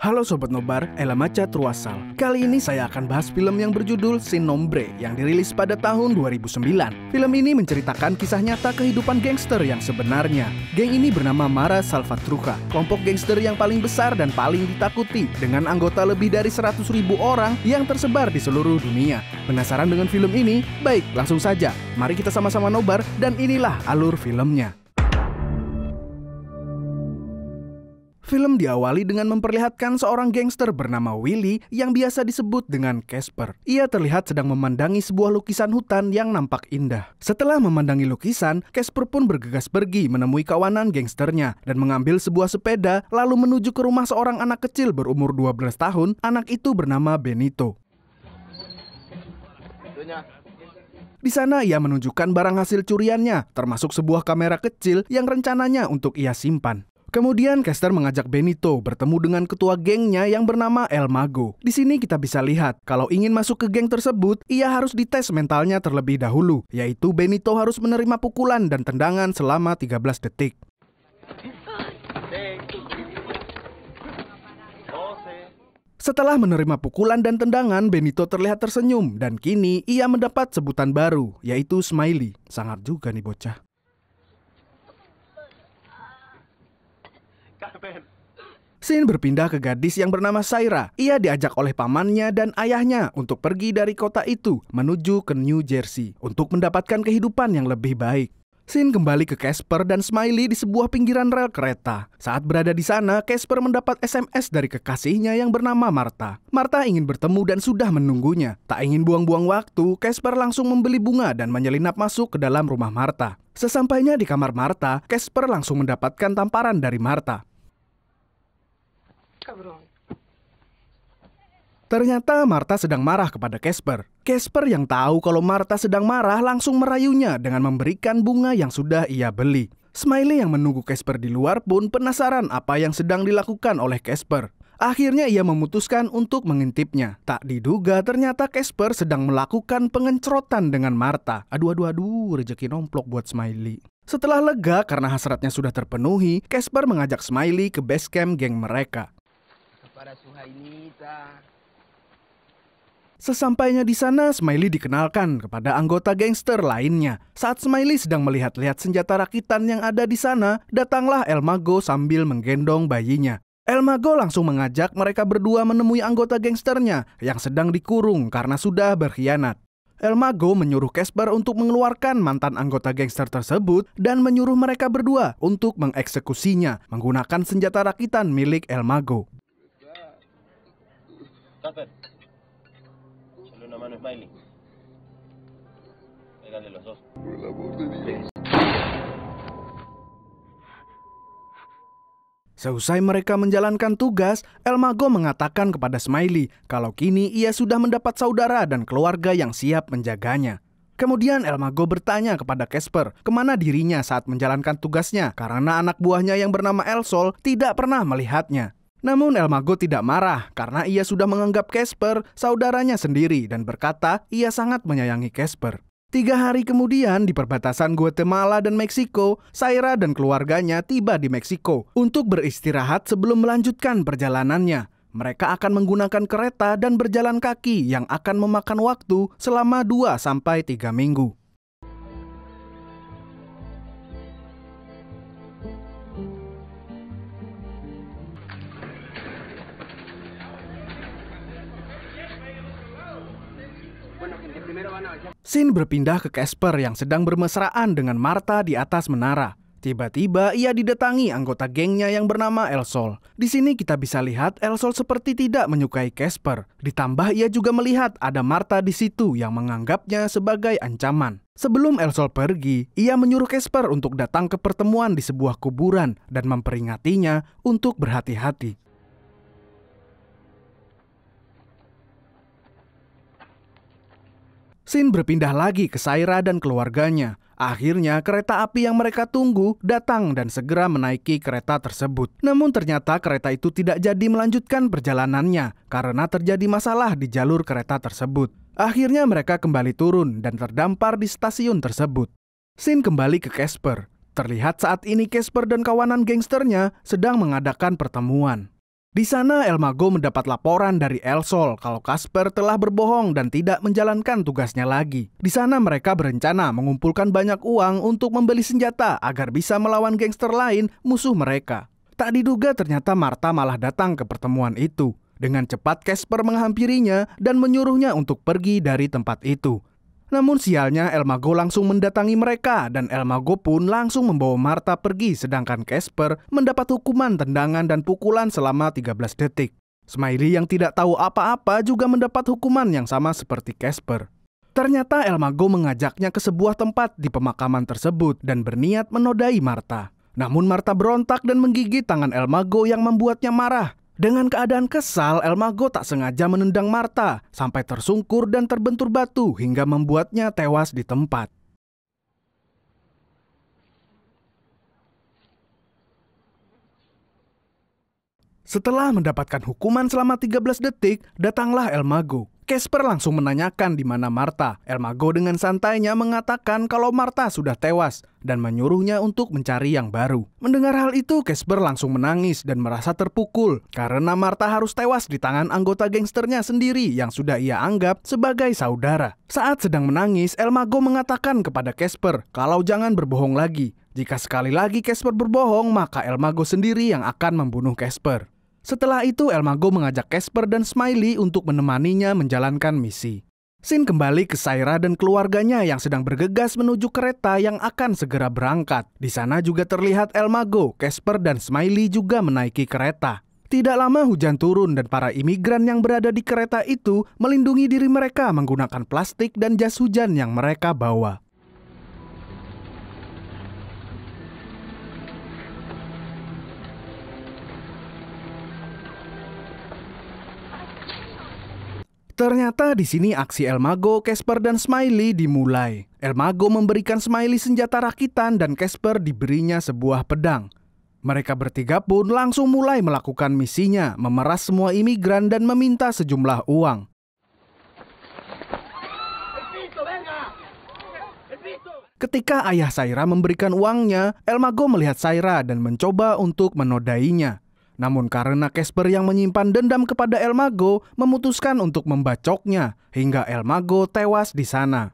Halo Sobat Nobar, Ella Maca Truasal. Kali ini saya akan bahas film yang berjudul Sin Nombre yang dirilis pada tahun 2009. Film ini menceritakan kisah nyata kehidupan gangster yang sebenarnya. Geng ini bernama Mara Salvatrucha, kelompok gangster yang paling besar dan paling ditakuti dengan anggota lebih dari 100 ribu orang yang tersebar di seluruh dunia. Penasaran dengan film ini? Baik, langsung saja. Mari kita sama-sama nobar dan inilah alur filmnya. Film diawali dengan memperlihatkan seorang gangster bernama Willy yang biasa disebut dengan Casper. Ia terlihat sedang memandangi sebuah lukisan hutan yang nampak indah. Setelah memandangi lukisan, Casper pun bergegas pergi menemui kawanan gangsternya dan mengambil sebuah sepeda lalu menuju ke rumah seorang anak kecil berumur 12 tahun. Anak itu bernama Benito. Di sana ia menunjukkan barang hasil curiannya, termasuk sebuah kamera kecil yang rencananya untuk ia simpan. Kemudian Caster mengajak Benito bertemu dengan ketua gengnya yang bernama El Mago. Di sini kita bisa lihat, kalau ingin masuk ke geng tersebut, ia harus dites mentalnya terlebih dahulu, yaitu Benito harus menerima pukulan dan tendangan selama 13 detik. Setelah menerima pukulan dan tendangan, Benito terlihat tersenyum dan kini ia mendapat sebutan baru, yaitu Smiley. Sangat juga nih bocah. Sin berpindah ke gadis yang bernama Saira. Ia diajak oleh pamannya dan ayahnya untuk pergi dari kota itu menuju ke New Jersey untuk mendapatkan kehidupan yang lebih baik. Sin kembali ke Casper dan Smiley di sebuah pinggiran rel kereta. Saat berada di sana, Casper mendapat SMS dari kekasihnya yang bernama Martha. Martha ingin bertemu dan sudah menunggunya. Tak ingin buang-buang waktu, Casper langsung membeli bunga dan menyelinap masuk ke dalam rumah Martha. Sesampainya di kamar Martha, Casper langsung mendapatkan tamparan dari Martha. Ternyata Marta sedang marah kepada Casper. Casper yang tahu kalau Marta sedang marah langsung merayunya dengan memberikan bunga yang sudah ia beli. Smiley yang menunggu Casper di luar pun penasaran apa yang sedang dilakukan oleh Casper. Akhirnya ia memutuskan untuk mengintipnya. Tak diduga ternyata Casper sedang melakukan pengencrotan dengan Marta. Aduh aduh aduh, rejeki nomplok buat Smiley. Setelah lega karena hasratnya sudah terpenuhi, Casper mengajak Smiley ke base camp geng mereka para Suhaimita. Sesampainya di sana, Smiley dikenalkan kepada anggota gangster lainnya. Saat Smiley sedang melihat-lihat senjata rakitan yang ada di sana, datanglah El Mago sambil menggendong bayinya. El Mago langsung mengajak mereka berdua menemui anggota gangsternya yang sedang dikurung karena sudah berkhianat. El Mago menyuruh Casper untuk mengeluarkan mantan anggota gangster tersebut dan menyuruh mereka berdua untuk mengeksekusinya menggunakan senjata rakitan milik El Mago. Casper, solo una mano Smiley. Pégale los dos. Por el amor de Dios. Seusai mereka menjalankan tugas, Elmago mengatakan kepada Smiley kalau kini ia sudah mendapat saudara dan keluarga yang siap menjaganya. Kemudian Elmago bertanya kepada Casper kemana dirinya saat menjalankan tugasnya karena anak buahnya yang bernama Elsol tidak pernah melihatnya. Namun Elmago tidak marah karena ia sudah menganggap Casper saudaranya sendiri dan berkata ia sangat menyayangi Casper. Tiga hari kemudian di perbatasan Guatemala dan Meksiko, Saira dan keluarganya tiba di Meksiko untuk beristirahat sebelum melanjutkan perjalanannya. Mereka akan menggunakan kereta dan berjalan kaki yang akan memakan waktu selama dua sampai tiga minggu. Sin berpindah ke Casper yang sedang bermesraan dengan Marta di atas menara. Tiba-tiba ia didatangi anggota gengnya yang bernama Elsol. Di sini kita bisa lihat Elsol seperti tidak menyukai Casper. Ditambah ia juga melihat ada Marta di situ yang menganggapnya sebagai ancaman. Sebelum Elsol pergi, ia menyuruh Casper untuk datang ke pertemuan di sebuah kuburan dan memperingatinya untuk berhati-hati. Sin berpindah lagi ke Saira dan keluarganya. Akhirnya, kereta api yang mereka tunggu datang dan segera menaiki kereta tersebut. Namun ternyata kereta itu tidak jadi melanjutkan perjalanannya karena terjadi masalah di jalur kereta tersebut. Akhirnya mereka kembali turun dan terdampar di stasiun tersebut. Sin kembali ke Casper. Terlihat saat ini Casper dan kawanan gangsternya sedang mengadakan pertemuan. Di sana, Elmago mendapat laporan dari Elsol kalau Kasper telah berbohong dan tidak menjalankan tugasnya lagi. Di sana mereka berencana mengumpulkan banyak uang untuk membeli senjata agar bisa melawan gangster lain musuh mereka. Tak diduga ternyata Marta malah datang ke pertemuan itu. Dengan cepat Kasper menghampirinya dan menyuruhnya untuk pergi dari tempat itu. Namun sialnya Elmago langsung mendatangi mereka dan Elmago pun langsung membawa Marta pergi sedangkan Casper mendapat hukuman tendangan dan pukulan selama 13 detik. Smiley yang tidak tahu apa-apa juga mendapat hukuman yang sama seperti Casper. Ternyata Elmago mengajaknya ke sebuah tempat di pemakaman tersebut dan berniat menodai Marta. Namun Marta berontak dan menggigit tangan Elmago yang membuatnya marah. Dengan keadaan kesal, El Elmago tak sengaja menendang Marta sampai tersungkur dan terbentur batu hingga membuatnya tewas di tempat. Setelah mendapatkan hukuman selama 13 detik, datanglah El Elmago. Casper langsung menanyakan di mana Marta. Elmago dengan santainya mengatakan kalau Marta sudah tewas dan menyuruhnya untuk mencari yang baru. Mendengar hal itu, Casper langsung menangis dan merasa terpukul karena Marta harus tewas di tangan anggota gangsternya sendiri yang sudah ia anggap sebagai saudara. Saat sedang menangis, Elmago mengatakan kepada Casper kalau jangan berbohong lagi. Jika sekali lagi Casper berbohong, maka Elmago sendiri yang akan membunuh Casper. Setelah itu, Elmago mengajak Casper dan Smiley untuk menemaninya menjalankan misi. Sin kembali ke Saira dan keluarganya yang sedang bergegas menuju kereta yang akan segera berangkat. Di sana juga terlihat Elmago, Casper, dan Smiley juga menaiki kereta. Tidak lama hujan turun dan para imigran yang berada di kereta itu melindungi diri mereka menggunakan plastik dan jas hujan yang mereka bawa. Ternyata di sini aksi Elmago, Casper, dan Smiley dimulai. Elmago memberikan Smiley senjata rakitan dan Casper diberinya sebuah pedang. Mereka bertiga pun langsung mulai melakukan misinya, memeras semua imigran dan meminta sejumlah uang. Ketika ayah Saira memberikan uangnya, Elmago melihat Saira dan mencoba untuk menodainya. Namun karena Casper yang menyimpan dendam kepada El Mago memutuskan untuk membacoknya hingga El Mago tewas di sana.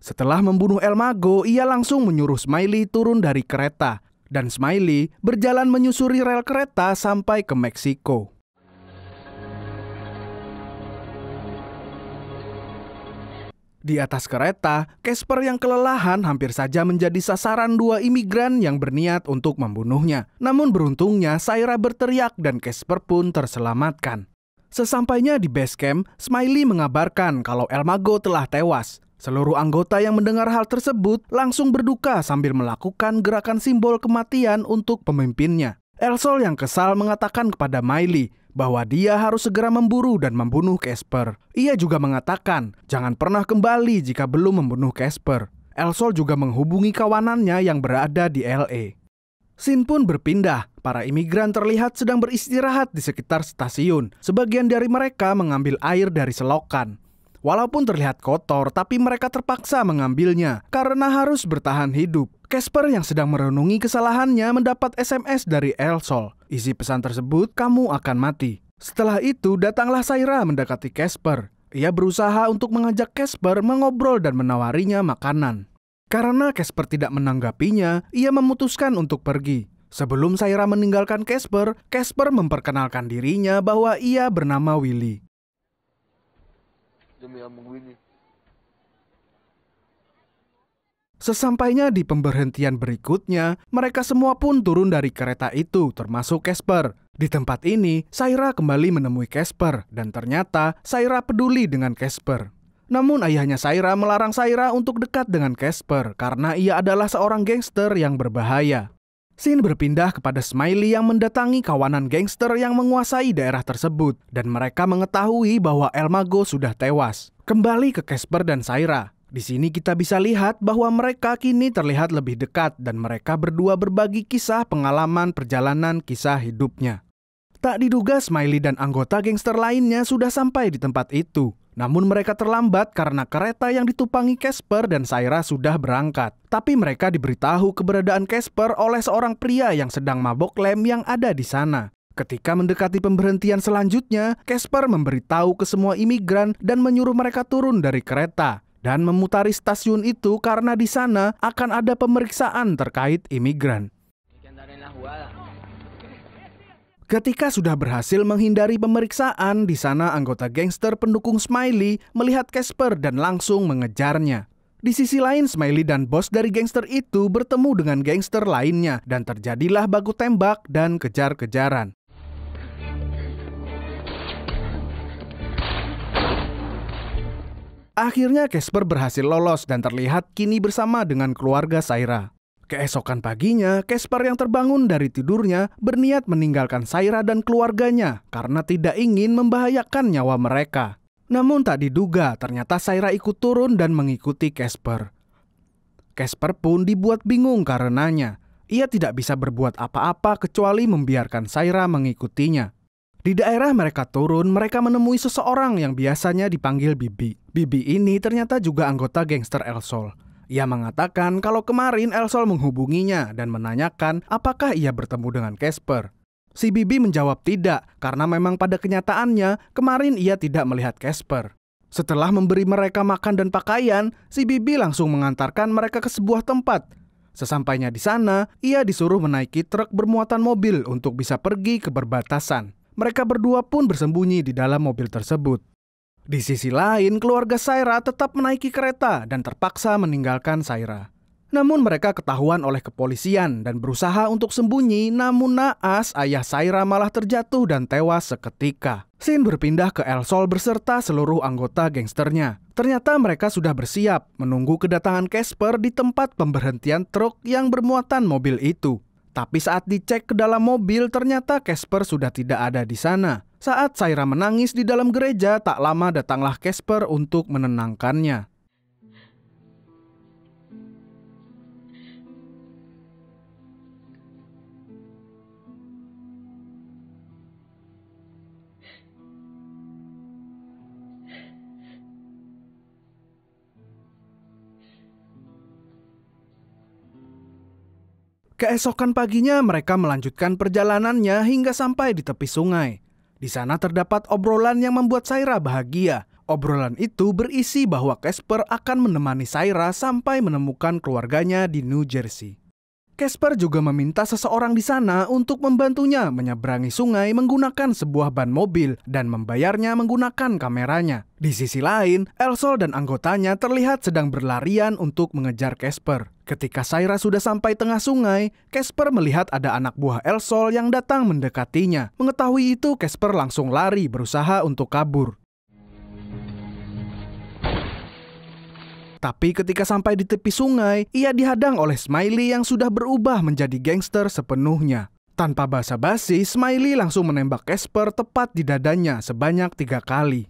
Setelah membunuh El Mago, ia langsung menyuruh Smiley turun dari kereta dan Smiley berjalan menyusuri rel kereta sampai ke Meksiko. Di atas kereta, Casper yang kelelahan hampir saja menjadi sasaran dua imigran yang berniat untuk membunuhnya. Namun beruntungnya, Saira berteriak dan Casper pun terselamatkan. Sesampainya di base camp, Smiley mengabarkan kalau Elmago telah tewas. Seluruh anggota yang mendengar hal tersebut langsung berduka sambil melakukan gerakan simbol kematian untuk pemimpinnya. Elsol yang kesal mengatakan kepada Miley bahwa dia harus segera memburu dan membunuh Casper. Ia juga mengatakan, jangan pernah kembali jika belum membunuh Casper. Elsol juga menghubungi kawanannya yang berada di LA. Sin pun berpindah. Para imigran terlihat sedang beristirahat di sekitar stasiun. Sebagian dari mereka mengambil air dari selokan. Walaupun terlihat kotor, tapi mereka terpaksa mengambilnya karena harus bertahan hidup. Casper yang sedang merenungi kesalahannya mendapat SMS dari Elsol. Isi pesan tersebut, kamu akan mati. Setelah itu, datanglah Saira mendekati Casper. Ia berusaha untuk mengajak Casper mengobrol dan menawarinya makanan. Karena Casper tidak menanggapinya, ia memutuskan untuk pergi. Sebelum Saira meninggalkan Casper, Casper memperkenalkan dirinya bahwa ia bernama Willy demi ambung ini. Sesampainya di pemberhentian berikutnya, mereka semua pun turun dari kereta itu, termasuk Casper. Di tempat ini, Saira kembali menemui Casper, dan ternyata Saira peduli dengan Casper. Namun ayahnya Saira melarang Saira untuk dekat dengan Casper karena ia adalah seorang gangster yang berbahaya. Scene berpindah kepada Smiley yang mendatangi kawanan gangster yang menguasai daerah tersebut dan mereka mengetahui bahwa Elmago sudah tewas. Kembali ke Casper dan Saira. Di sini kita bisa lihat bahwa mereka kini terlihat lebih dekat dan mereka berdua berbagi kisah pengalaman perjalanan kisah hidupnya. Tak diduga Smiley dan anggota gangster lainnya sudah sampai di tempat itu. Namun mereka terlambat karena kereta yang ditupangi Casper dan Saira sudah berangkat. Tapi mereka diberitahu keberadaan Casper oleh seorang pria yang sedang mabok lem yang ada di sana. Ketika mendekati pemberhentian selanjutnya, Casper memberitahu ke semua imigran dan menyuruh mereka turun dari kereta dan memutari stasiun itu karena di sana akan ada pemeriksaan terkait imigran. Ketika sudah berhasil menghindari pemeriksaan, di sana anggota gangster pendukung Smiley melihat Casper dan langsung mengejarnya. Di sisi lain, Smiley dan bos dari gangster itu bertemu dengan gangster lainnya dan terjadilah baku tembak dan kejar-kejaran. Akhirnya Casper berhasil lolos dan terlihat kini bersama dengan keluarga Saira. Keesokan paginya, Casper yang terbangun dari tidurnya berniat meninggalkan Saira dan keluarganya karena tidak ingin membahayakan nyawa mereka. Namun tak diduga, ternyata Saira ikut turun dan mengikuti Casper. Casper pun dibuat bingung karenanya. Ia tidak bisa berbuat apa-apa kecuali membiarkan Saira mengikutinya. Di daerah mereka turun, mereka menemui seseorang yang biasanya dipanggil Bibi. Bibi ini ternyata juga anggota gangster El Sol. Ia mengatakan kalau kemarin Elsol menghubunginya dan menanyakan apakah ia bertemu dengan Casper. Si Bibi menjawab tidak, karena memang pada kenyataannya kemarin ia tidak melihat Casper. Setelah memberi mereka makan dan pakaian, si Bibi langsung mengantarkan mereka ke sebuah tempat. Sesampainya di sana, ia disuruh menaiki truk bermuatan mobil untuk bisa pergi ke perbatasan. Mereka berdua pun bersembunyi di dalam mobil tersebut. Di sisi lain, keluarga Saira tetap menaiki kereta dan terpaksa meninggalkan Saira. Namun mereka ketahuan oleh kepolisian dan berusaha untuk sembunyi namun naas ayah Saira malah terjatuh dan tewas seketika. Sin berpindah ke El Sol berserta seluruh anggota gangsternya. Ternyata mereka sudah bersiap menunggu kedatangan Casper di tempat pemberhentian truk yang bermuatan mobil itu. Tapi saat dicek ke dalam mobil ternyata Casper sudah tidak ada di sana. Saat Saira menangis di dalam gereja, tak lama datanglah Casper untuk menenangkannya. Keesokan paginya, mereka melanjutkan perjalanannya hingga sampai di tepi sungai. Di sana terdapat obrolan yang membuat Saira bahagia. Obrolan itu berisi bahwa Casper akan menemani Saira sampai menemukan keluarganya di New Jersey. Casper juga meminta seseorang di sana untuk membantunya menyeberangi sungai menggunakan sebuah ban mobil dan membayarnya menggunakan kameranya. Di sisi lain, Elsol dan anggotanya terlihat sedang berlarian untuk mengejar Casper. Ketika Saira sudah sampai tengah sungai, Casper melihat ada anak buah Elsol yang datang mendekatinya. Mengetahui itu, Casper langsung lari berusaha untuk kabur. Tapi ketika sampai di tepi sungai, ia dihadang oleh Smiley yang sudah berubah menjadi gangster sepenuhnya. Tanpa basa-basi, Smiley langsung menembak Casper tepat di dadanya sebanyak tiga kali.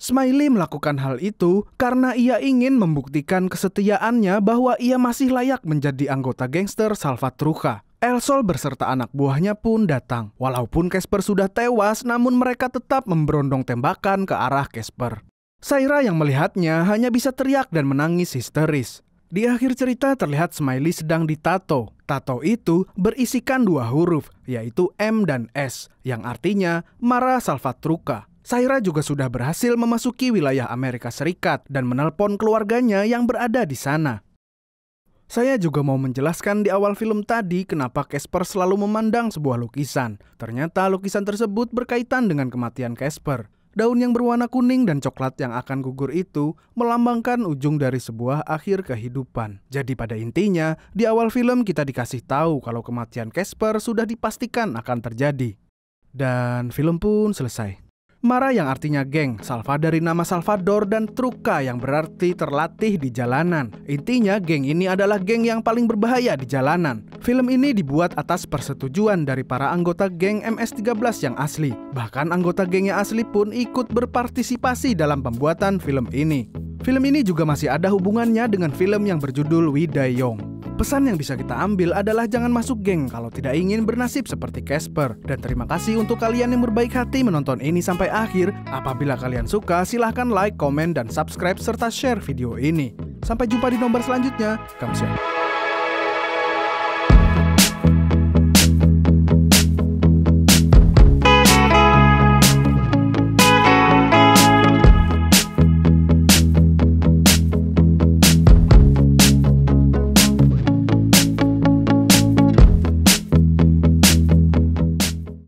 Smiley melakukan hal itu karena ia ingin membuktikan kesetiaannya bahwa ia masih layak menjadi anggota gangster Salvatrucha. Elsol berserta anak buahnya pun datang. Walaupun Casper sudah tewas, namun mereka tetap memberondong tembakan ke arah Casper. Saira yang melihatnya hanya bisa teriak dan menangis histeris. Di akhir cerita terlihat Smiley sedang ditato. Tato itu berisikan dua huruf, yaitu M dan S, yang artinya Mara Salvatrucha. Saira juga sudah berhasil memasuki wilayah Amerika Serikat dan menelpon keluarganya yang berada di sana. Saya juga mau menjelaskan di awal film tadi kenapa Casper selalu memandang sebuah lukisan. Ternyata lukisan tersebut berkaitan dengan kematian Casper. Daun yang berwarna kuning dan coklat yang akan gugur itu melambangkan ujung dari sebuah akhir kehidupan. Jadi pada intinya, di awal film kita dikasih tahu kalau kematian Casper sudah dipastikan akan terjadi. Dan film pun selesai. Mara yang artinya geng, Salva dari nama Salvador, dan Truka yang berarti terlatih di jalanan. Intinya, geng ini adalah geng yang paling berbahaya di jalanan. Film ini dibuat atas persetujuan dari para anggota geng MS-13 yang asli. Bahkan anggota geng yang asli pun ikut berpartisipasi dalam pembuatan film ini. Film ini juga masih ada hubungannya dengan film yang berjudul Widayong. Pesan yang bisa kita ambil adalah jangan masuk geng kalau tidak ingin bernasib seperti Casper. Dan terima kasih untuk kalian yang berbaik hati menonton ini sampai akhir. Apabila kalian suka, silahkan like, komen, dan subscribe serta share video ini. Sampai jumpa di nomor selanjutnya. Siap.